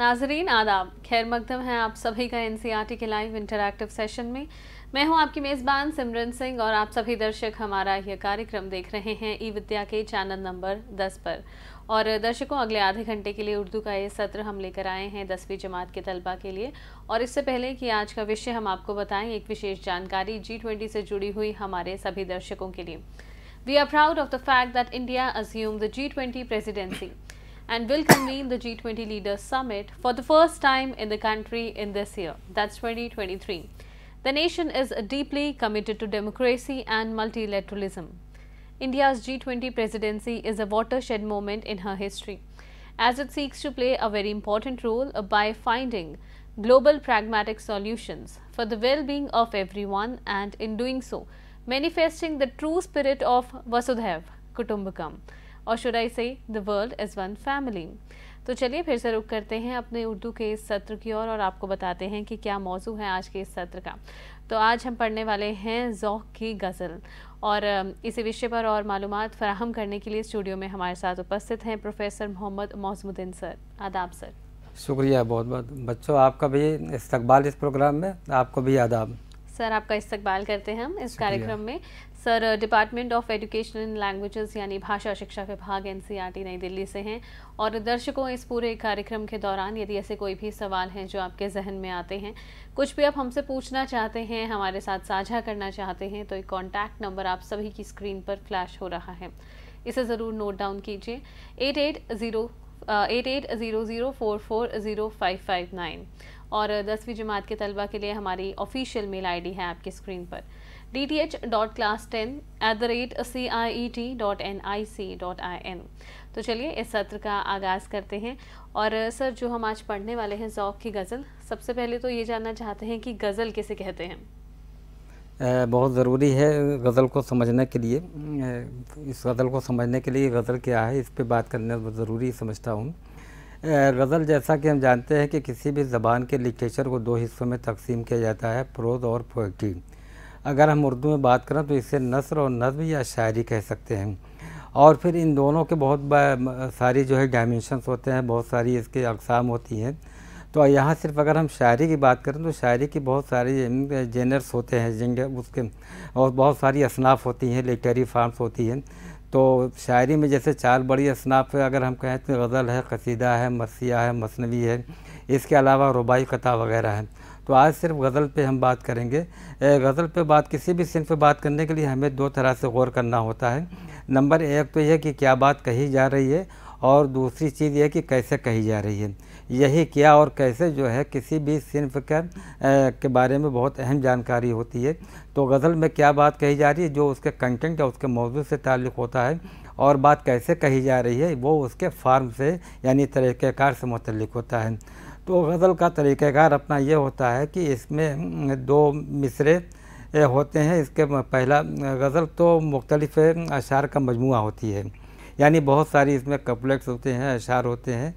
नाजरीन आदाब खैर मकदम है आप सभी का एन के लाइव इंटरक्टिव सेशन में मैं हूं आपकी मेज़बान सिमरन सिंह और आप सभी दर्शक हमारा यह कार्यक्रम देख रहे हैं ई विद्या के चैनल नंबर 10 पर और दर्शकों अगले आधे घंटे के लिए उर्दू का ये सत्र हम लेकर आए हैं दसवीं जमात के तलबा के लिए और इससे पहले कि आज का विषय हम आपको बताएं एक विशेष जानकारी जी ट्वेंटी से जुड़ी हुई हमारे सभी दर्शकों के लिए we are proud of the fact that India assume the G twenty presidency and will convene the G20 Leaders Summit for the first time in the country in this year, that's 2023. The nation is deeply committed to democracy and multilateralism. India's G20 presidency is a watershed moment in her history, as it seeks to play a very important role by finding global pragmatic solutions for the well-being of everyone and in doing so, manifesting the true spirit of Vasudhaiv Kutumbakam. और should I say the world is one family तो चलिए फिर से रुक करते हैं अपने उर्दू के इस सत्र की ओर और, और आपको बताते हैं कि क्या मौजू है आज के इस सत्र का तो आज हम पढ़ने वाले हैं ज़ौक की गज़ल और इसी विषय पर और मालूम फराहम करने के लिए स्टूडियो में हमारे साथ उपस्थित हैं प्रोफेसर मोहम्मद मौसमुद्दीन सर आदाब सर शुक्रिया बहुत बहुत बच्चों आपका भी इस्तकबाल इस प्रोग्राम में आपको भी आदाब सर आपका इस्तकबाल करते हैं हम इस कार्यक्रम में sir department of education in languages यानी भाषा शिक्षा विभाग एनसीईआरटी e नई दिल्ली से हैं और दर्शकों इस पूरे कार्यक्रम के दौरान यदि ऐसे कोई भी सवाल हैं जो आपके जहन में आते हैं कुछ भी आप हमसे पूछना चाहते हैं हमारे साथ साझा करना चाहते हैं तो एक कॉन्टैक्ट नंबर आप सभी की स्क्रीन पर फ्लैश हो रहा है इसे ज़रूर नोट डाउन कीजिए eight eight zero eight zero zero four four zero five five nine और दसवीं जमात के तलबा के लिए हमारी ऑफिशियल मेल आई है आपकी स्क्रीन पर dth.class10@ciet.nic.in e तो चलिए इस सत्र का आगाज़ करते हैं और सर जो हम आज पढ़ने वाले हैं ज़ौक की गज़ल सबसे पहले तो ये जानना चाहते हैं कि गज़ल किसे कहते हैं बहुत ज़रूरी है गज़ल को समझने के लिए इस गज़ल को समझने के लिए गज़ल क्या है इस पर बात करना ज़रूरी समझता हूँ गज़ल जैसा कि हम जानते हैं कि किसी भी ज़बान के लिटरेचर को दो हिस्सों में तकसीम किया जाता है प्रोज और पोइट्री अगर हम उर्दू में बात करें तो इसे नसर और नज्म या शायरी कह सकते हैं और फिर इन दोनों के बहुत सारी जो है डायमेंशनस होते हैं बहुत सारी इसके अकसाम होती हैं तो यहाँ सिर्फ अगर हम शायरी की बात करें तो शायरी की बहुत सारी जेनर्स होते हैं जेंडर उसके और बहुत सारी असनाफ होती हैं लिटरेरी फार्म्स होती हैं तो शायरी में जैसे चार बड़ी असनाफ अगर हम कहें तो गज़ल है कसीदा है मसिया है मसनवी है इसके अलावा रुबाई कता वगैरह है तो आज सिर्फ गज़ल पे हम बात करेंगे गज़ल पे बात किसी भी सिंफ पे बात करने के लिए हमें दो तरह से गौर करना होता है नंबर एक तो यह कि क्या बात कही जा रही है और दूसरी चीज़ यह कि कैसे कही जा रही है यही क्या और कैसे जो है किसी भी सिंफ का के बारे में बहुत अहम जानकारी होती है तो गज़ल में क्या बात कही जा रही है जो उसके कंटेंट या उसके मौजू से ताल्लुक़ होता है और बात कैसे कही जा रही है वो उसके फार्म से यानी तरीक़ेकार से मुतल होता है तो गज़ल का तरीक़ार अपना ये होता है कि इसमें हम्म, दो मिसरे होते हैं इसके पहला गज़ल तो मुख्तलफ़ अशार का मजमू होती है यानी बहुत सारी इसमें कपलेक्स होते हैं अशार होते हैं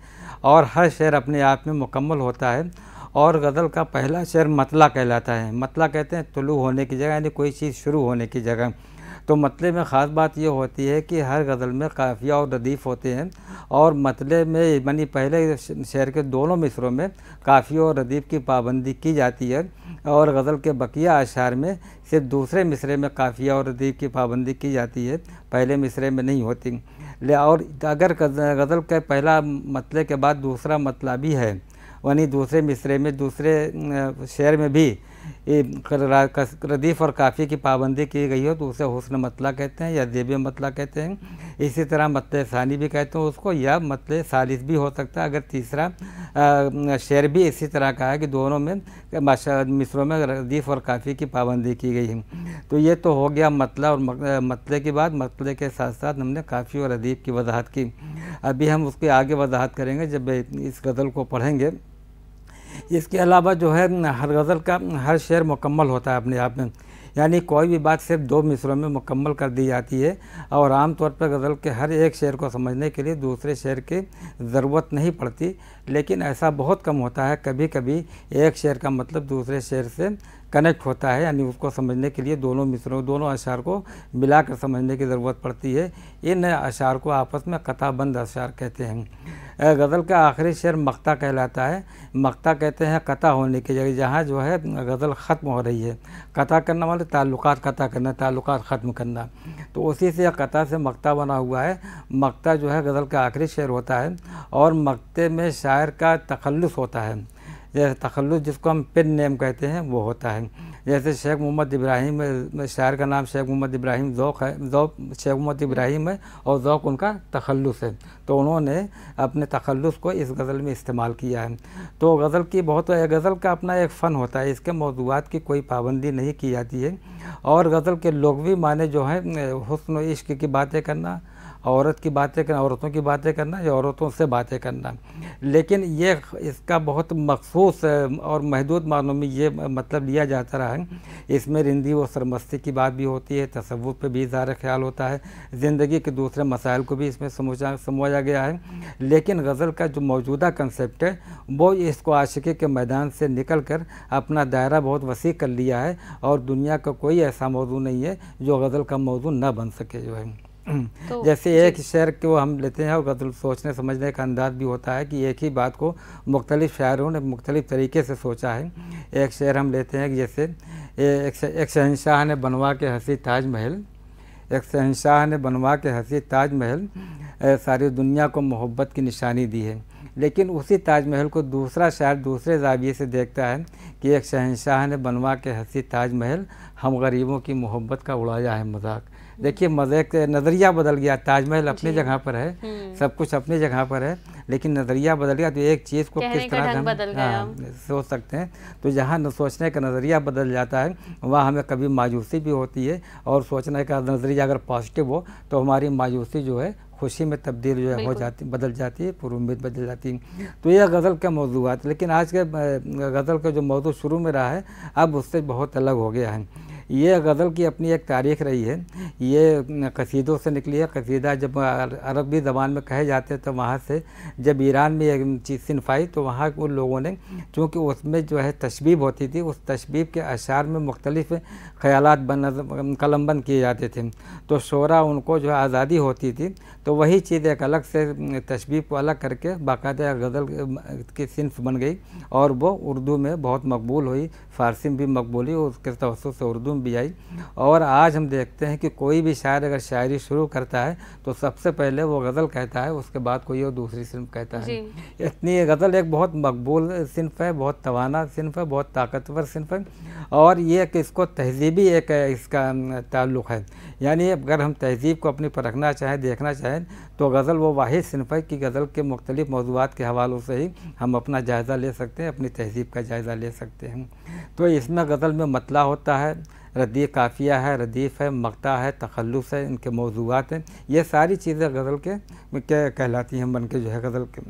और हर शेर अपने आप में मुकम्मल होता है और गज़ल का पहला शेर मतला कहलाता है मतला कहते हैं तुलू होने की जगह यानी कोई चीज़ शुरू होने की जगह तो मतले में ख़ास बात यह होती है कि हर गज़ल में काफ़िया और रदीफ़ होते हैं और मतले में यानी पहले शहर के दोनों मिसरों में काफ़िया और रदीफ़ की पाबंदी की जाती है और गज़ल के बकिया अशार में सिर्फ दूसरे मिसरे में काफ़िया और रदीफ़ की पाबंदी की जाती है पहले मिसरे में नहीं होती ले और अगर गज़ल के पहला मतले के बाद दूसरा मतला भी है यानी दूसरे मिसरे में दूसरे शहर में भी रदीफ़ और काफ़ी की पाबंदी की गई हो तो उसे हुसन मतला कहते हैं या देवी मतला कहते हैं इसी तरह मतल सानी भी कहते हैं उसको या मतल सालिस भी हो सकता है अगर तीसरा शेर भी इसी तरह का है कि दोनों में मिसरों में रदीफ़ और काफ़ी की पाबंदी की गई है तो ये तो हो गया मतला और मतले की बात मतले के साथ साथ हमने काफ़ी और अदीब की वजाहत की अभी हम उसकी आगे वजाहत करेंगे जब इस गज़ल को पढ़ेंगे इसके अलावा जो है हर गज़ल का हर शेर मुकम्मल होता है अपने आप में यानी कोई भी बात सिर्फ दो मिसरों में मुकम्मल कर दी जाती है और आम तौर पर गज़ल के हर एक शेर को समझने के लिए दूसरे शेर की ज़रूरत नहीं पड़ती लेकिन ऐसा बहुत कम होता है कभी कभी एक शेर का मतलब दूसरे शेर से कनेक्ट होता है यानी उसको समझने के लिए दोनों मिसरों दोनों अशार को मिलाकर समझने की ज़रूरत पड़ती है इन अशार को आपस में कथाबंद अशार कहते हैं गज़ल का आखिरी शेर मक्ता कहलाता है मक्ता कहते हैं कता होने की जगह जहाँ जो है गज़ल ख़त्म हो रही है कता करना मतलब ताल्लुक़ कता करना ताल्लुक़ ख़त्म करना तो उसी से कता से मक्ता बना हुआ है मक्ता जो है गज़ल का आखिरी शेर होता है और मक्ते में शायर का तखलस होता है जैसे तखलुस जिसको हम पिन नेम कहते हैं वो होता है जैसे शेख मोहम्मद इब्राहिम शायर का नाम शेख मोहम्मद इब्राहिम ज़ौक़ है शेख मोहम्मद इब्राहिम है और ज़ौक़ उनका तखलुस है तो उन्होंने अपने तखलुस को इस गज़ल में इस्तेमाल किया है तो गज़ल की बहुत गज़ल का अपना एक फ़न होता है इसके मौजूद की कोई पाबंदी नहीं की जाती है और गज़ल के लोगवी माने जो हैं हसन इश्क की बातें करना औरत की बातें करना औरतों की बातें करना या औरतों से बातें करना लेकिन ये इसका बहुत मखसूस और महदूद मानों में ये मतलब लिया जाता रहा है इसमें रिंदी व सरमस्ती की बात भी होती है तस्वुर पर भी इजहार ख्याल होता है ज़िंदगी के दूसरे मसाइल को भी इसमें समझा समझाया गया है लेकिन गज़ल का जो मौजूदा कंसेप्ट है वो इसको आशिकी के मैदान से निकल कर अपना दायरा बहुत वसी कर लिया है और दुनिया का कोई ऐसा मौजू नहीं है जो गज़ल का मौजू ना बन सके जो है तो जैसे एक शेर को हम लेते हैं और गजल तो सोचने समझने का अंदाज भी होता है कि एक ही बात को मुख्तलिफ़ शायरों ने मुख्तलिफ़ तरीके से सोचा है एक शेर हम लेते हैं जैसे एक शहनशाह ने बनवा के हंसी ताज महल एक शहनशाह ने बनवा के हंसी ताज महल सारी दुनिया को मोहब्बत की निशानी दी है लेकिन उसी ताजमहल को दूसरा शायर दूसरे जाविये से देखता है कि एक शहनशाह ने बनवा के हंसी ताजमहल हम गरीबों की मोहब्बत का उड़ाया है मजाक देखिए मजे नज़रिया बदल गया ताजमहल अपने जगह पर है हम्म। सब कुछ अपने जगह पर है लेकिन नज़रिया बदल गया तो एक चीज़ को किस तरह हम हाँ, सोच सकते हैं तो जहाँ सोचने का नज़रिया बदल जाता है वहाँ हमें कभी मायूसी भी होती है और सोचने का नज़रिया अगर पॉजिटिव हो तो हमारी मायूसी जो है खुशी में तब्दील जो है हो जाती बदल जाती है पूर्व उम्मीद बदल जाती है तो यह गज़ल का मौजूद लेकिन आज के गज़ल का जो मौजूद शुरू में रहा है अब उससे बहुत अलग हो गया है ये गज़ल की अपनी एक तारीख रही है ये कसीदों से निकली है कसीदा जब अरबी ज़बान में कहे जाते हैं तो वहाँ से जब ईरान में ये चीज़ सिंफ आई तो वहाँ उन लोगों ने चूँकि उसमें जो है तशबीब होती थी उस तशबीब के अशार में मुख्तलिफ ख्याल बन कलमबंद किए जाते थे तो शोरा उनको जो है आज़ादी होती थी तो वही चीज़ एक अलग से तशबीब को अलग करके बाकायदा गज़ल की सिंफ बन गई और वो उर्दू में बहुत मकबूल हुई फ़ारसी में भी मकबूल हुई उसके तवसत से उर्दू में भी आई और आज हम देखते हैं कि कोई भी शायर अगर शायरी शुरू करता है तो सबसे पहले वो गज़ल कहता है उसके बाद कोई और दूसरी सिर्फ कहता है इतनी गज़ल एक बहुत मकबूल सिंफ है बहुत तोाना सिंफ है बहुत ताकतवर सिंफ है और ये कि इसको तहजीबी एक इसका ताल्लुक़ है यानी अगर हम तहजीब को अपनी पर रखना चाहें देखना चाहें तो गज़ल वो वाद सिनफ है कि गज़ल के मुख्तलिफ़ मौजूद के हवालों से ही हम अपना जायज़ा ले सकते हैं अपनी तहजीब का जायज़ा ले सकते हैं तो इसमें गज़ल में मतला होता है रदी काफ़िया है रदीफ़ है मकता है तखलस है इनके मौजूद हैं ये सारी चीज़ें गज़ल के क्या कहलाती हैं बन के जो है गज़ल के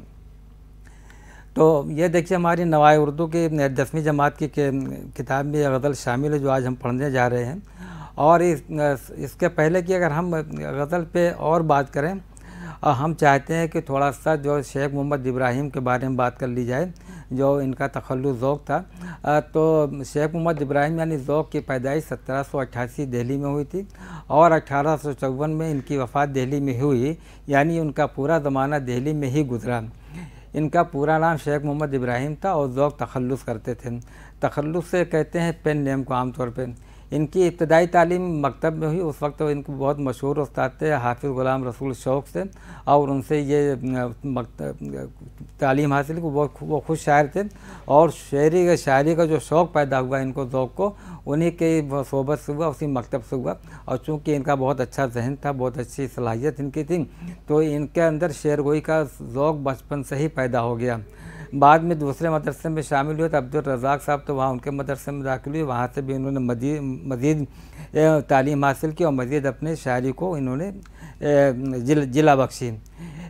तो ये देखिए हमारी नवाए उर्दू की दसवीं जमात की किताब में गज़ल शामिल है जो आज हम पढ़ने जा रहे हैं और इस, इसके पहले की अगर हम गज़ल पे और बात करें और हम चाहते हैं कि थोड़ा सा जो शेख मोहम्मद इब्राहिम के बारे में बात कर ली जाए जो इनका तखल ओक़ था तो शेख मोहम्मद इब्राहिम यानी ओक़ की पैदाइश सत्रह सौ अट्ठासी दिल्ली में हुई थी और अठारह सौ चौवन में इनकी वफ़ात दिल्ली में हुई यानी उनका पूरा ज़माना दिल्ली में ही गुजरा इनका पूरा नाम शेख मोहम्मद इब्राहिम था और ओक़ तखलस करते थे तखलस से कहते हैं पेन नेम को आमतौर पर इनकी इब्तदाई तालीम मकतब में हुई उस वक्त तो इनको बहुत मशहूर उस्ताद थे हाफिज़ ग़ुलाम रसूल शौक से और उनसे ये तालीम हासिल की बहुत वो खुद शायर थे और शायरी का शायरी का जो शौक़ पैदा हुआ इनको शौक़ को उन्हीं के सोबत से हुआ उसी मकतब से हुआ और चूँकि इनका बहुत अच्छा जहन था बहुत अच्छी सलाहियत इनकी थी तो इनके अंदर शेरगोई का शौक़ बचपन से ही पैदा हो गया बाद में दूसरे मदरसे में शामिल हुए तो अब्दुल रज़ाक साहब तो वहाँ उनके मदरसे में दाखिल हुए वहाँ से भी इन्होंने मजीद मज़ीद तालीम हासिल की और मज़ीद अपने शायरी को इन्होंने जिला बख्शी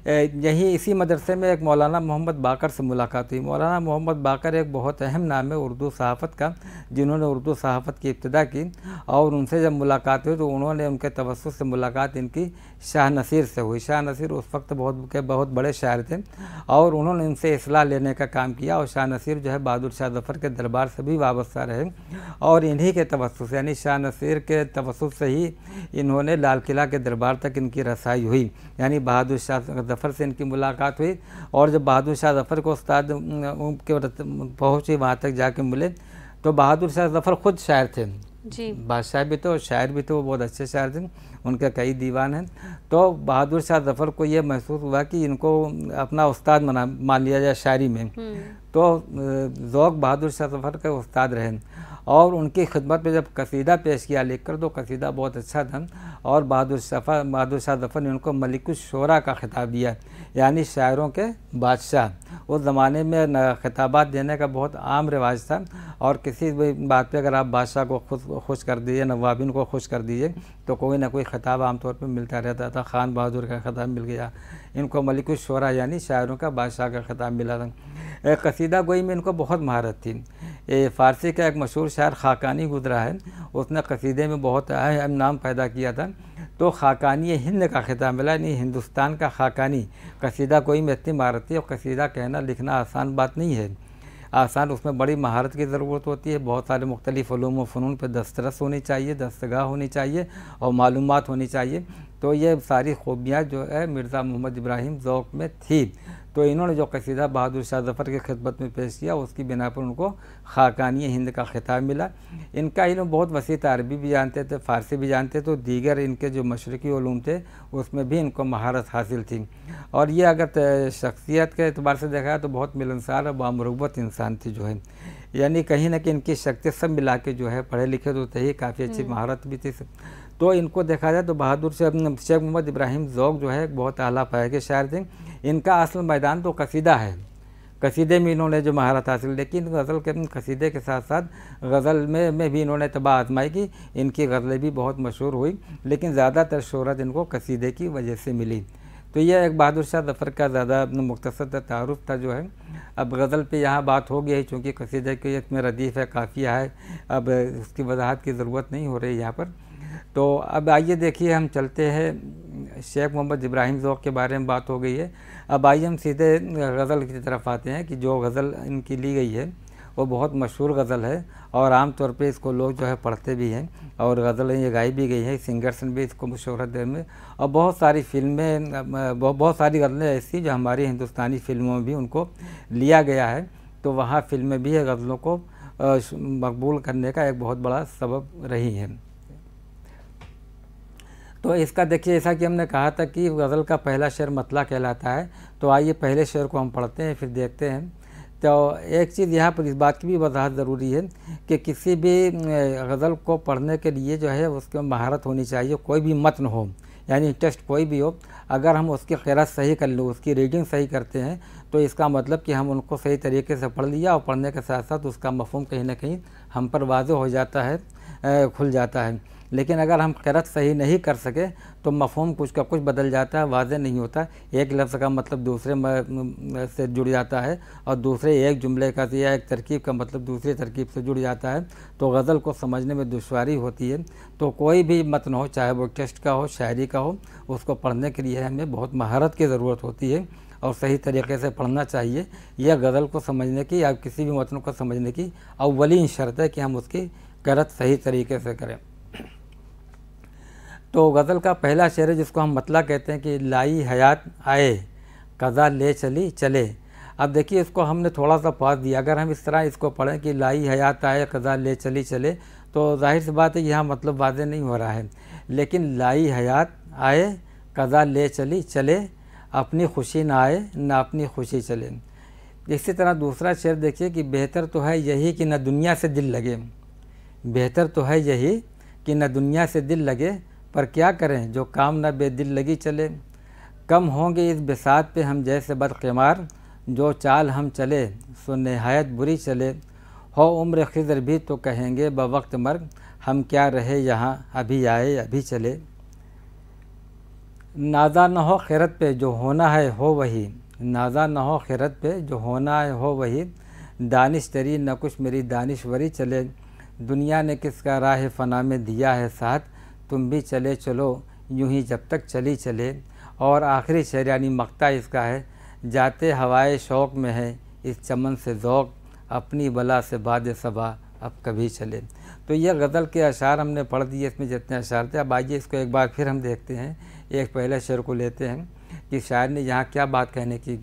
यहीं इसी मदरसे में एक मौलाना मोहम्मद बाकर से मुलाकात हुई मौलाना मोहम्मद बाकर एक बहुत अहम नाम है उर्दू सहाफ़त का जिन्होंने उर्दू सहाफ़त की इब्तदा की और उनसे जब मुलाकात हुई तो उन्होंने उनके तवस्त से मुलाकात इनकी शाह नसीर से हुई शाह नसीर उस वक्त बहुत के बहुत बड़े शायर थे और उन्होंने उनसे असलाह लेने का काम किया और शाह नसीर जो है बहादुर शाह जफ़र के दरबार से भी वाबस्ता रहे और इन्हीं के से यानी शाह नसीर के तवसत से ही इन्होंने लाल किला के दरबार तक इनकी रसाई हुई यानी बहादुर शाह ज़फ़र से इनकी मुलाकात हुई और जब बहादुर शाह ज़फ़र को उस्ताद के पहुँचे वहाँ तक जाके मिले तो बहादुर शाह ज़फ़र ख़ुद शायर थे जी बादशाह भी थे तो, शायर भी थे तो, वो बहुत अच्छे शायर थे उनके कई दीवान हैं तो बहादुर शाह ज़फ़र को ये महसूस हुआ कि इनको अपना उस्ताद मना मान लिया जाए शायरी में हम्म। तो ज़ौक बहादुर शाह ज़फ़र के उस्ताद रहे और उनकी खिदमत में जब कसीदा पेश किया लिख कर तो कसीदा बहुत अच्छा था और बहादुर शफा बहादुर शाह जफ़र ने उनको शोरा का खिताब दिया यानी शायरों के बादशाह उस ज़माने में खिताबात देने का बहुत आम रिवाज था और किसी भी बात पे अगर आप बादशाह को खुद खुश कर दीजिए नवाबिन को खुश कर दीजिए तो कोई ना कोई खिताब आमतौर पर मिलता रहता था खान बहादुर का खिताब मिल गया इनको मलिकुशरा यानी शायरों का बादशाह का खिताब मिला था कसीदा गोई में इनको बहुत महारत थी ये फ़ारसी का एक मशहूर शायर खाकानी गुजरा है उसने कसीदे में बहुत अहम नाम पैदा किया था तो खाकानी हिंद का खिताब मिला यानी हिंदुस्तान का खाकानी कसीदा गोई में इतनी महारत थी और कसीदा कहना लिखना आसान बात नहीं है आसान उसमें बड़ी महारत की ज़रूरत होती है बहुत सारे मुख्तलिफ़ व फ़नून पर दस्तरस होनी चाहिए दस्तगाह होनी चाहिए और मालूम होनी चाहिए तो ये सारी खूबियाँ जो है मिर्ज़ा मोहम्मद इब्राहिम जौक में थी तो इन्होंने जो कसीदा बहादुर शाह जफ़र की खिदमत में पेश किया उसकी बिना पर उनको खाकानी हिंद का खिताब मिला इनका इन बहुत वसी अरबी भी जानते थे फ़ारसी भी जानते तो दीगर इनके जो मशरक़ी ूम थे उसमें भी इनको महारत हासिल थी और ये अगर शख्सियत के अतबार से देखा तो बहुत मिलनसार और बामरबत इंसान थी जो है यानी कहीं ना कहीं इनकी शक्ति सब मिला के जो है पढ़े लिखे तो थे काफ़ी अच्छी हम्म। महारत भी थी तो इनको देखा जाए तो बहादुर शेख मोहम्मद इब्राहिम जौक जो है बहुत अला पाया के शायर थे इनका असल मैदान तो कसीदा है कसीदे में इन्होंने जो महारत हासिल लेकिन गज़ल के कसीदे के साथ साथ गज़ल में में भी इन्होंने तबाह आजमाई की इनकी गज़लें भी बहुत मशहूर हुई लेकिन ज़्यादातर शहरत इनको कसीदे की वजह से मिली तो यह एक बहादुर शाह जफ़र का ज़्यादा मुख्तर तारफ़ था जो है अब गज़ल पे यहाँ बात हो गई है चूँकि कसीदे के इसमें रदीफ़ है काफ़िया है अब उसकी वजाहत की ज़रूरत नहीं हो रही यहाँ पर तो अब आइए देखिए हम चलते हैं शेख मोहम्मद इब्राहिम ज़ौक के बारे में बात हो गई है अब आइए हम सीधे गज़ल की तरफ आते हैं कि जो गज़ल इनकी ली गई है वो बहुत मशहूर गज़ल है और आम तौर पे इसको लोग जो है पढ़ते भी हैं और गज़लें ये गाई भी गई हैं सिंगर्स ने भी इसको मशहूरत दे में और बहुत सारी फिल्में बहुत सारी गज़लें ऐसी जो हमारी हिंदुस्तानी फिल्मों में भी उनको लिया गया है तो वहाँ फिल्में भी है गज़लों को मकबूल करने का एक बहुत बड़ा सबब रही है तो इसका देखिए ऐसा कि हमने कहा था कि गज़ल का पहला शेर मतला कहलाता है तो आइए पहले शेर को हम पढ़ते हैं फिर देखते हैं तो एक चीज़ यहाँ पर इस बात की भी वजाहत ज़रूरी है कि किसी भी गज़ल को पढ़ने के लिए जो है उसके महारत होनी चाहिए कोई भी मतन हो यानी टेस्ट कोई भी हो अगर हम उसकी खैरत सही कर लें उसकी रीडिंग सही करते हैं तो इसका मतलब कि हम उनको सही तरीके से पढ़ लिया और पढ़ने के साथ साथ उसका मफहम कहीं ना कहीं हम पर वाज हो जाता है खुल जाता है लेकिन अगर हम करत सही नहीं कर सके तो मफहम कुछ का कुछ बदल जाता है वाज नहीं होता एक लफ्ज़ का मतलब दूसरे से जुड़ जाता है और दूसरे एक जुमले का या एक तरकीब का मतलब दूसरी तरकीब से जुड़ जाता है तो गज़ल को समझने में दुशारी होती है तो कोई भी मतन हो चाहे वो टेस्ट का हो शायरी का हो उसको पढ़ने के लिए हमें बहुत महारत की ज़रूरत होती है और सही तरीके से पढ़ना चाहिए यह गज़ल को समझने की या किसी भी मतन को समझने की अवली शर्त है कि हम उसकी गलत सही तरीके से करें तो गज़ल का पहला शेर है जिसको हम मतला कहते हैं कि लाई हयात आए कज़ा ले चली चले अब देखिए इसको हमने थोड़ा सा पास दिया अगर हम इस तरह इसको पढ़ें कि लाई हयात आए कज़ा ले चली चले तो जाहिर सी बात है यहाँ मतलब वाजे नहीं हो रहा है लेकिन लाई हयात आए कज़ा ले चली चले अपनी खुशी ना आए ना अपनी खुशी चले इसी तरह दूसरा शेर देखिए कि बेहतर तो है यही कि न दुनिया से दिल लगे बेहतर तो है यही कि न दुनिया से दिल लगे पर क्या करें जो काम न बेदिल लगी चले कम होंगे इस बिसात पे हम जैसे बदकमार जो चाल हम चले सो नहायत बुरी चले हो उम्र खिजर भी तो कहेंगे ब वक्त मर हम क्या रहे यहाँ अभी आए अभी चले नाजा न हो खैरत पे जो होना है हो वही नाजा न हो खैरत पे जो होना है हो वही दानिश तरी न कुछ मेरी दानिशवरी चले दुनिया ने किसका राह फना में दिया है साथ तुम भी चले चलो यूं ही जब तक चली चले और आखिरी शेर यानी मकता इसका है जाते हवाए शौक़ में है इस चमन से ौक अपनी बला से बाद सभा अब कभी चले तो यह गज़ल के अशार हमने पढ़ दिए इसमें जितने अशार थे अब आइए इसको एक बार फिर हम देखते हैं एक पहले शेर को लेते हैं कि शायर ने यहाँ क्या बात कहने की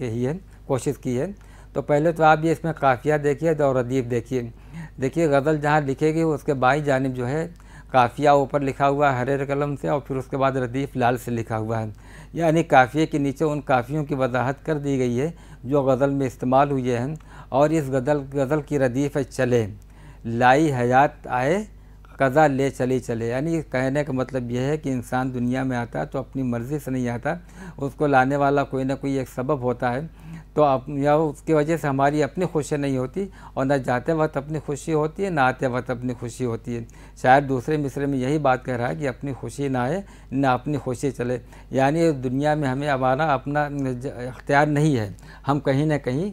कही है कोशिश की है तो पहले तो आप ये इसमें काफ़िया देखिए और अदीब देखिए देखिए गज़ल जहाँ लिखेगी उसके बाई जानब जो है काफ़िया ऊपर लिखा हुआ है हरे कलम से और फिर उसके बाद रदीफ़ लाल से लिखा हुआ है यानी काफ़िए के नीचे उन काफ़ियों की वजाहत कर दी गई है जो गज़ल में इस्तेमाल हुए हैं और इस गज़ल गज़ल की रदीफ़ है चले लाई हयात आए कज़ा ले चले चले यानी कहने का मतलब यह है कि इंसान दुनिया में आता है तो अपनी मर्ज़ी से नहीं आता उसको लाने वाला कोई ना कोई एक सबब होता है तो आप या उसकी वजह से हमारी अपनी खुशी नहीं होती और ना जाते वक्त अपनी खुशी होती है ना आते वक्त अपनी खुशी होती है शायद दूसरे मिसरे में यही बात कह रहा है कि अपनी खुशी ना आए ना अपनी खुशी चले यानी दुनिया में हमें हमारा अपना अख्तियार नहीं है हम कहीं ना कहीं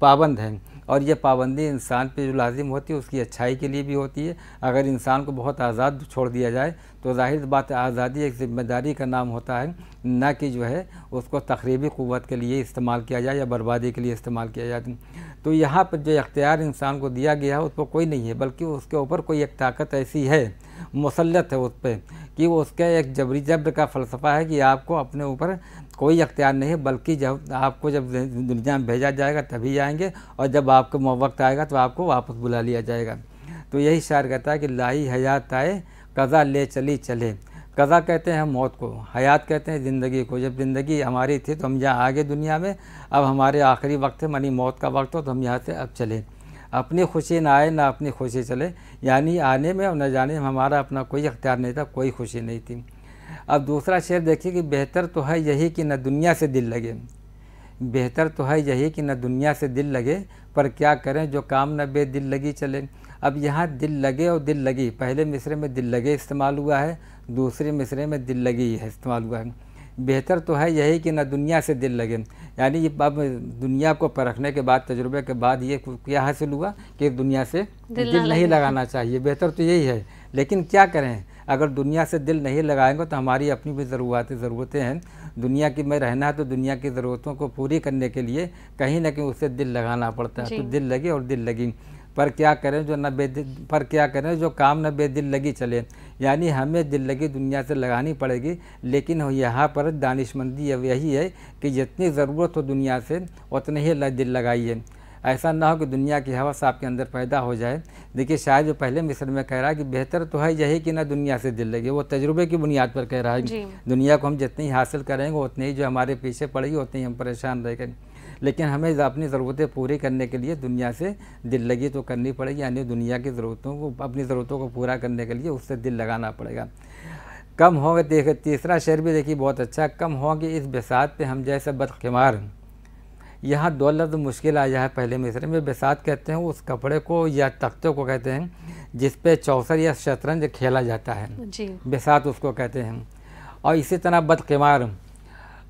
पाबंद हैं और यह पाबंदी इंसान पर जो लाजिम होती है उसकी अच्छाई के लिए भी होती है अगर इंसान को बहुत आज़ाद छोड़ दिया जाए तो जाहिर बात आज़ादी एक ज़िम्मेदारी का नाम होता है ना कि जो है उसको तकरीबी क़वत के लिए इस्तेमाल किया जाए या बर्बादी के लिए इस्तेमाल किया जाए तो यहाँ पर जो इख्तियार इंसान को दिया गया है उस पर कोई नहीं है बल्कि उसके ऊपर कोई एक ताकत ऐसी है मुसलत है उस पर कि वो उसका एक जबरी जब्र का फ़लसफ़ा है कि आपको अपने ऊपर कोई अख्तियार नहीं है बल्कि जब आपको जब दुनिया में भेजा जाएगा तभी आएंगे और जब आपको वक्त आएगा तो आपको वापस बुला लिया जाएगा तो यही शायर कहता है कि लाही हयात आए कज़ा ले चली चले कज़ा कहते हैं मौत को हयात कहते हैं ज़िंदगी को जब ज़िंदगी हमारी थी तो हम यहाँ आगे दुनिया में अब हमारे आखिरी वक्त है मनी मौत का वक्त हो तो हम यहाँ से अब चलें अपनी खुशी ना आए ना अपनी खुशी चले यानी आने में और न जाने में हमारा अपना कोई अख्तियार नहीं था कोई खुशी नहीं थी अब दूसरा शेर देखिए कि बेहतर तो है यही कि न दुनिया से दिल लगे बेहतर तो है यही कि न दुनिया से दिल लगे पर क्या करें जो काम न बे दिल लगी चले अब यहाँ दिल लगे और दिल लगी पहले मिसरे में दिल लगे इस्तेमाल हुआ है दूसरे मिसरे में दिल लगी है इस्तेमाल हुआ है बेहतर तो है यही कि ना दुनिया से दिल लगे यानी अब दुनिया को परखने के बाद तजुर्बे के बाद ये क्या हासिल हुआ कि दुनिया से दिल, दिल नहीं लगाना चाहिए बेहतर तो यही है लेकिन क्या करें अगर दुनिया से दिल नहीं लगाएंगे तो हमारी अपनी भी ज़रूरत ज़रूरतें हैं दुनिया की में रहना है तो दुनिया की ज़रूरतों को पूरी करने के लिए कहीं ना कहीं उससे दिल लगाना पड़ता है तो दिल लगे और दिल लगी पर क्या करें जो न बेदिल पर क्या करें जो काम न बेदिल लगी चले यानी हमें दिल लगी दुनिया से लगानी पड़ेगी लेकिन यहाँ पर दानिशमंदी यही है कि जितनी ज़रूरत हो दुनिया से उतने ही दिल लगाइए ऐसा ना हो कि दुनिया की हवस आपके अंदर पैदा हो जाए देखिए शायद जो पहले मिस्र में कह रहा है कि बेहतर तो है यही कि ना दुनिया से दिल लगे वो तजुर्बे की बुनियाद पर कह रहा है दुनिया को हम जितनी हासिल करेंगे उतनी ही जो हमारे पीछे पड़ेगी उतनी ही हम परेशान रहेंगे लेकिन हमें अपनी ज़रूरतें पूरी करने के लिए दुनिया से दिल लगी तो करनी पड़ेगी यानी दुनिया की ज़रूरतों को अपनी ज़रूरतों को पूरा करने के लिए उससे दिल लगाना पड़ेगा कम होंगे देखे तीसरा शेर भी देखिए बहुत अच्छा कम होंगे इस बसात पे हम जैसे बदकमार यहाँ दो लफ्ज़ मुश्किल आ जाए पहले मिसरे में बेसात कहते हैं उस कपड़े को या तख्ते को कहते हैं जिस पे चौसर या शतरंज खेला जाता है जी उसको कहते हैं और इसी तरह बदकमार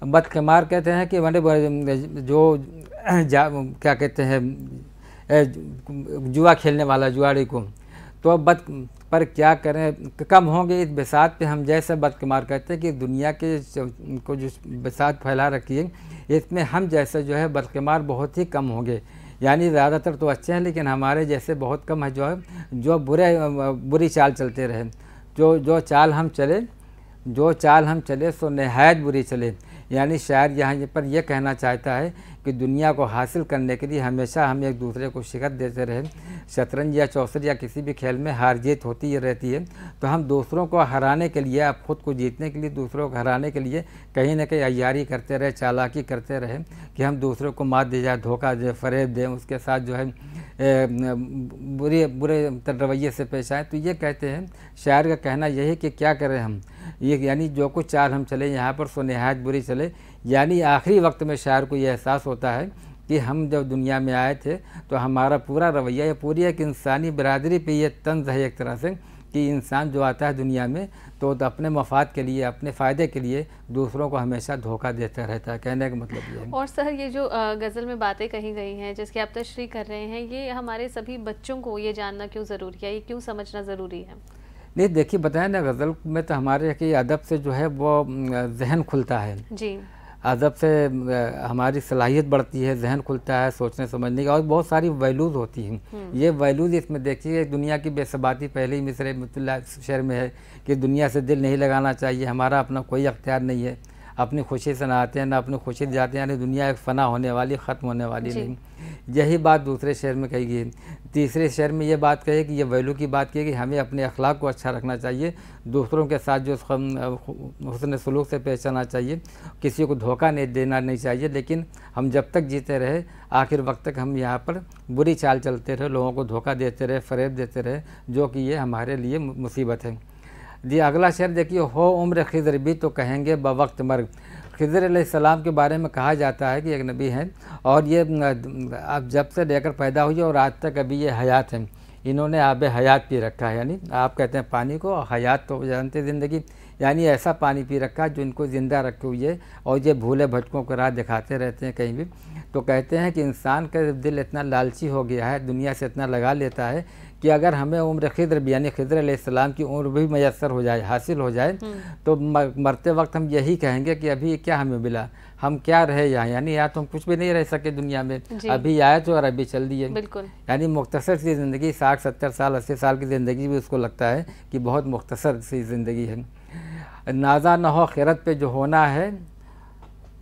बदकमार कहते हैं कि मैंने जो जा क्या कहते हैं जुआ खेलने वाला जुआड़ी को तो अब बद पर क्या करें कम होंगे इस बसात पे हम जैसे बदकमार कहते हैं कि दुनिया के को जो बसात फैला रखी है इसमें हम जैसे जो है बदकमार बहुत ही कम होंगे यानी ज़्यादातर तो अच्छे हैं लेकिन हमारे जैसे बहुत कम है जो है जो बुरे बुरी चाल चलते रहे जो जो चाल हम चले जो चाल हम चले सो नहायत बुरी चले यानी शायर यहाँ पर यह कहना चाहता है कि दुनिया को हासिल करने के लिए हमेशा हम एक दूसरे को शिकत देते रहें शतरंज या चौसर या किसी भी खेल में हार जीत होती ही रहती है तो हम दूसरों को हराने के लिए आप खुद को जीतने के लिए दूसरों को हराने के लिए कहीं ना कहीं अयारी करते रहे चालाकी करते रहे कि हम दूसरों को मात दे जाए धोखा दें फरेब दें उसके साथ जो है बुरे बुरे रवैये से पेश आए तो ये कहते हैं शायर का कहना यही कि क्या करें हम ये यानी जो कुछ चाल हम चले यहाँ पर सो नहायत बुरी चले यानी आखिरी वक्त में शायर को यह एहसास होता है कि हम जब दुनिया में आए थे तो हमारा पूरा रवैया या पूरी एक इंसानी बरदरी पे यह तंज है एक तरह से कि इंसान जो आता है दुनिया में तो, तो अपने मफाद के लिए अपने फ़ायदे के लिए दूसरों को हमेशा धोखा देता रहता है कहने का मतलब ये और सर ये जो गज़ल में बातें कही गई हैं जिसकी आप तश्री कर रहे हैं ये हमारे सभी बच्चों को ये जानना क्यों ज़रूरी है ये क्यों समझना ज़रूरी है नहीं देखिए बताया ना गज़ल में तो हमारे कि अदब से जो है वो जहन खुलता है जी अदब से हमारी सलाहियत बढ़ती है जहन खुलता है सोचने समझने की और बहुत सारी वैल्यूज़ होती हैं हम्म। ये वैल्यूज़ इसमें देखिए दुनिया की बेसबाती पहले ही मिसर शहर में है कि दुनिया से दिल नहीं लगाना चाहिए हमारा अपना कोई अख्तियार नहीं है अपनी खुशी से ना आते हैं ना अपनी खुशी से जाते हैं यानी दुनिया एक फ़ना होने वाली ख़त्म होने वाली नहीं यही बात दूसरे शहर में कही गई तीसरे शहर में ये बात कही कि ये वैल्यू की बात की कि हमें अपने अखलाक को अच्छा रखना चाहिए दूसरों के साथ जो हसन सलूक से पेश आना चाहिए किसी को धोखा नहीं देना नहीं चाहिए लेकिन हम जब तक जीते रहे आखिर वक्त तक हम यहाँ पर बुरी चाल चलते रहे लोगों को धोखा देते रहे फरेब देते रहे जो कि ये हमारे लिए मुसीबत है जी अगला शेर देखिए हो उम्र खिजर भी तो कहेंगे बवक्त मर्ग खिजर सलाम के बारे में कहा जाता है कि एक नबी हैं और ये अब जब से लेकर पैदा हुई और आज तक अभी ये हयात हैं इन्होंने आब हयात पी रखा है यानी आप कहते हैं पानी को हयात तो जानते ज़िंदगी यानी ऐसा पानी पी रखा है जो इनको ज़िंदा रखे है और ये भूले भटकों को राह दिखाते रहते हैं कहीं भी तो कहते हैं कि इंसान का दिल इतना लालची हो गया है दुनिया से इतना लगा लेता है कि अगर हमें उम्र खिद्र यानी खिद्र सलाम की उम्र भी मैसर हो जाए हासिल हो जाए हम्म। तो मरते वक्त हम यही कहेंगे कि अभी क्या हमें मिला हम क्या रहे यहाँ यानी यहाँ तो हम कुछ भी नहीं रह सके दुनिया में अभी आए तो और अभी चल दिए यानी मुख्तसर सी ज़िंदगी साठ सत्तर साल अस्सी साल की ज़िंदगी भी उसको लगता है कि बहुत मुख्तसर सी ज़िंदगी है नाजा न हो खिरत पे जो होना है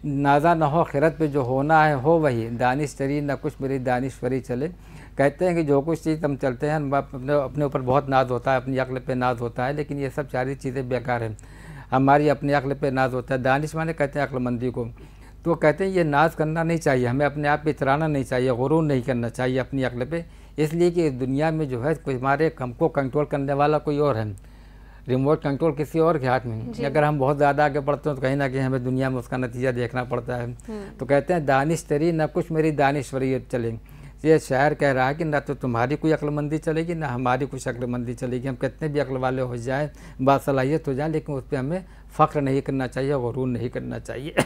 नाजा न हो खरत पे जो होना है हो वही दानिश तरी न कुछ मेरी दानिश्वरी चले कहते हैं कि जो कुछ चीज़ हम चलते हैं अपने अपने ऊपर बहुत नाज होता है अपनी अक्ल पे नाज होता है लेकिन ये सब सारी चीज़ें बेकार हैं हमारी अपनी अक्ल पे नाज होता है दानिश माने कहते हैं अकलमंदी को तो कहते हैं ये नाज करना नहीं चाहिए हमें अपने आप पर इतराना नहीं चाहिए गुरू नहीं करना चाहिए अपनी अक्ल पर इसलिए कि इस दुनिया में जो है हमारे हमको कंट्रोल करने वाला कोई और है रिमोट कंट्रोल किसी और के हाथ में अगर हम बहुत ज़्यादा आगे बढ़ते हैं तो कहीं ना कहीं हमें दुनिया में उसका नतीजा देखना पड़ता है हम्म। तो कहते हैं दानिश तेरी न कुछ मेरी दानिश्वरी चलेंगे ये शायर कह रहा है कि ना तो तुम्हारी कोई अक्लमंदी चलेगी ना हमारी कुछ अक्लमंदी चलेगी हम कितने भी अक्ल वाले हो जाएँ बासलाहियत हो जाए लेकिन उस पर हमें फ़ख्र नहीं करना चाहिए गरूर नहीं करना चाहिए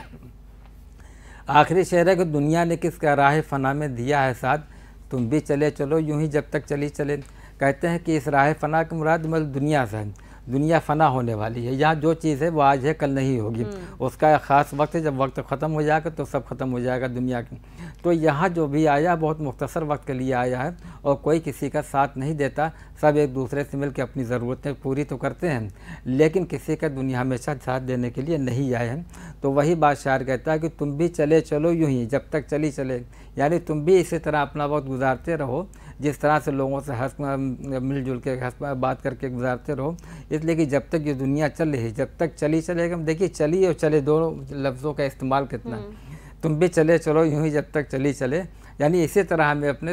आखिरी शहर है कि दुनिया ने किस राह फ़ना में दिया है साथ तुम भी चले चलो यूँ ही जब तक चली चले कहते हैं कि इस राह फ़ना की मुराद मतलब दुनिया से है दुनिया फना होने वाली है यहाँ जो चीज़ है वो आज है कल नहीं होगी हम्म। उसका एक ख़ास वक्त है जब वक्त ख़त्म हो जाएगा तो सब ख़त्म हो जाएगा दुनिया की तो यहाँ जो भी आया बहुत मुख्तसर वक्त के लिए आया है और कोई किसी का साथ नहीं देता सब एक दूसरे से मिलकर अपनी ज़रूरतें पूरी तो करते हैं लेकिन किसी का दुनिया हमेशा साथ देने के लिए नहीं आए हैं तो वही बात शायर कहता है कि तुम भी चले चलो यूँ ही जब तक चली चले यानी तुम भी इसी तरह अपना वक्त गुजारते रहो जिस तरह से लोगों से हंस मिलजुल के हंस बात करके गुजारते रहो इसलिए कि जब तक ये दुनिया चल रही है जब तक चली चलेगा देखिए चली और चले दोनों लफ्ज़ों का इस्तेमाल कितना हम्म। तुम भी चले चलो यूँ ही जब तक चली चले यानी इसी तरह हमें अपने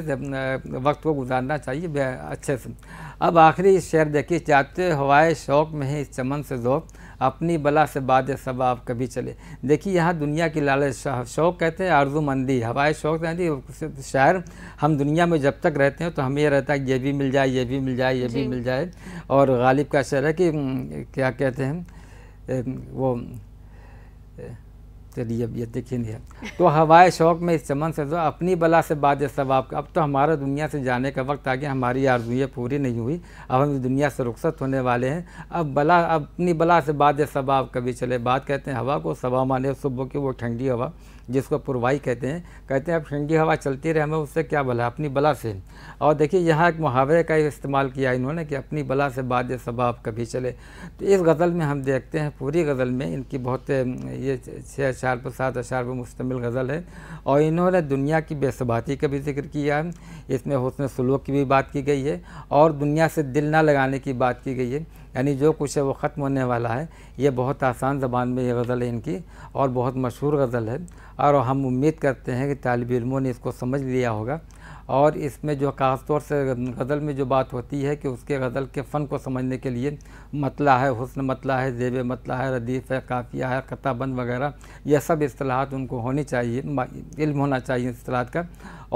वक्त को गुजारना चाहिए अच्छे से अब आखिरी शेर देखिए जाते हवाए शौक में ही इस चमन से ज़ोक अपनी बला से बाद सबाब कभी चले देखिए यहाँ दुनिया की लालच शौक कहते हैं मंदी हवाए शौक कहते शायर हम दुनिया में जब तक रहते हैं तो हमें यह रहता है ये भी मिल जाए ये भी मिल जाए ये भी मिल जाए और गालिब का शहर है कि क्या कहते हैं वो चलिए अब ये देखिए नहीं तो हवाए शौक में इस चमन से जो अपनी बला से बाद सवाब का अब तो हमारा दुनिया से जाने का वक्त आ गया हमारी आरजुएँ पूरी नहीं हुई अब हम दुनिया से रुखसत होने वाले हैं अब बला अपनी बला से बाद सवाब कभी चले बात कहते हैं हवा को सवा माने सुबह की वो ठंडी हवा जिसको पुरवाई कहते हैं कहते हैं अब ठंडी हवा चलती रहे हमें उससे क्या भला अपनी बला से और देखिए यहाँ एक मुहावरे का इस्तेमाल किया इन्होंने कि अपनी बला से बाद सबाब कभी चले तो इस गज़ल में हम देखते हैं पूरी गज़ल में इनकी बहुत ये छः अशार पर सात अशार पर मुश्तमिल गज़ल है और इन्होंने दुनिया की बेसबाती का भी जिक्र किया है इसमें हुसन सलूक की भी बात की गई है और दुनिया से दिल ना लगाने की बात की गई है यानी जो कुछ है वो ख़त्म होने वाला है ये बहुत आसान ज़बान में ये गज़ल है इनकी और बहुत मशहूर गज़ल है और हम उम्मीद करते हैं कि तालब इलमों ने इसको समझ लिया होगा और इसमें जो ख़ास तौर से गज़ल में जो बात होती है कि उसके गज़ल के फ़न को समझने के लिए मतला है हुसन मतला है जेब मतला है रदीफ़ है काफ़िया है कताबंद वगैरह यह सब असलाहत उनको होनी चाहिए इल्म होना चाहिए असलाहत का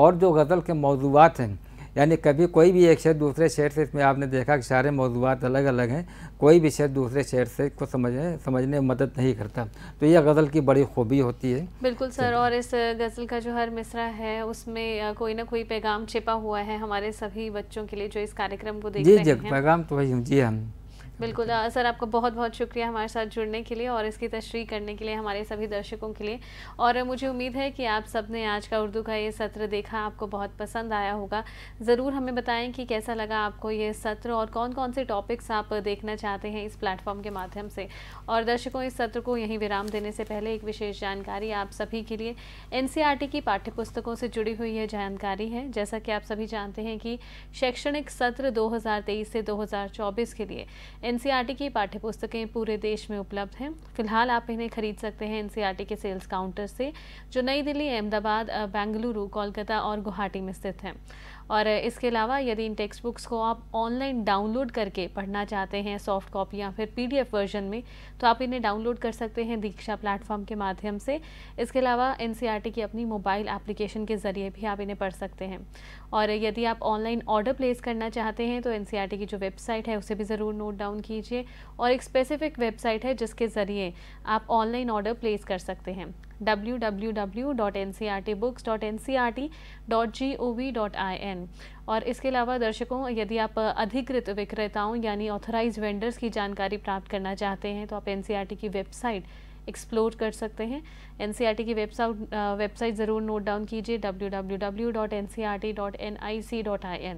और जो गज़ल के मौजूद हैं यानी कभी कोई भी एक शेर दूसरे शेर से इसमें आपने देखा कि सारे मौजूद अलग अलग हैं कोई भी शेर दूसरे शेर से को समझने समझने में मदद नहीं करता तो यह गज़ल की बड़ी खूबी होती है बिल्कुल तो सर और इस गज़ल का जो हर मिसरा है उसमें कोई ना कोई पैगाम छिपा हुआ है हमारे सभी बच्चों के लिए जो इस कार्यक्रम को देख जी जी पैगाम तो वही जी हम हाँ। बिल्कुल सर आपका बहुत बहुत शुक्रिया हमारे साथ जुड़ने के लिए और इसकी तशरी करने के लिए हमारे सभी दर्शकों के लिए और मुझे उम्मीद है कि आप सब ने आज का उर्दू का ये सत्र देखा आपको बहुत पसंद आया होगा ज़रूर हमें बताएं कि कैसा लगा आपको ये सत्र और कौन कौन से टॉपिक्स आप देखना चाहते हैं इस प्लेटफॉर्म के माध्यम से और दर्शकों इस सत्र को यहीं विराम देने से पहले एक विशेष जानकारी आप सभी के लिए एन e की पुस्तकों से जुड़ी हुई यह जानकारी है जैसा कि आप सभी जानते हैं कि शैक्षणिक सत्र दो से दो के लिए एनसीईआरटी की पाठ्य पुस्तकें पूरे देश में उपलब्ध हैं फिलहाल आप इन्हें खरीद सकते हैं एनसीईआरटी के सेल्स काउंटर से जो नई दिल्ली अहमदाबाद बेंगलुरु कोलकाता और गुवाहाटी में स्थित हैं और इसके अलावा यदि इन टेक्स्ट बुक्स को आप ऑनलाइन डाउनलोड करके पढ़ना चाहते हैं सॉफ्ट कॉपी या फिर पीडीएफ वर्जन में तो आप इन्हें डाउनलोड कर सकते हैं दीक्षा प्लेटफॉर्म के माध्यम से इसके अलावा एन की अपनी मोबाइल एप्लीकेशन के ज़रिए भी आप इन्हें पढ़ सकते हैं और यदि आप ऑनलाइन ऑर्डर प्लेस करना चाहते हैं तो एन की जो वेबसाइट है उसे भी ज़रूर नोट डाउन कीजिए और एक स्पेसिफिक वेबसाइट है जिसके ज़रिए आप ऑनलाइन ऑर्डर प्लेस कर सकते हैं www.ncrtbooks.ncrt.gov.in e e और इसके अलावा दर्शकों यदि आप अधिकृत विक्रेताओं यानी ऑथराइज वेंडर्स की जानकारी प्राप्त करना चाहते हैं तो आप एन e की वेबसाइट एक्सप्लोर कर सकते हैं एन की वेबसाइट वेबसाइट ज़रूर नोट डाउन कीजिए एन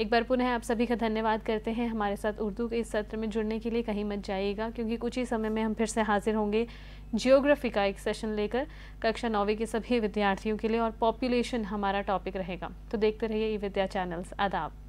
एक बार पुनः आप सभी का धन्यवाद करते हैं हमारे साथ उर्दू के इस सत्र में जुड़ने के लिए कहीं मत जाइएगा क्योंकि कुछ ही समय में हम फिर से हाजिर होंगे जियोग्राफी का एक सेशन लेकर कक्षा नौवीं के सभी विद्यार्थियों के लिए और पॉपुलेशन हमारा टॉपिक रहेगा तो देखते रहिए ई विद्या चैनल्स आदाब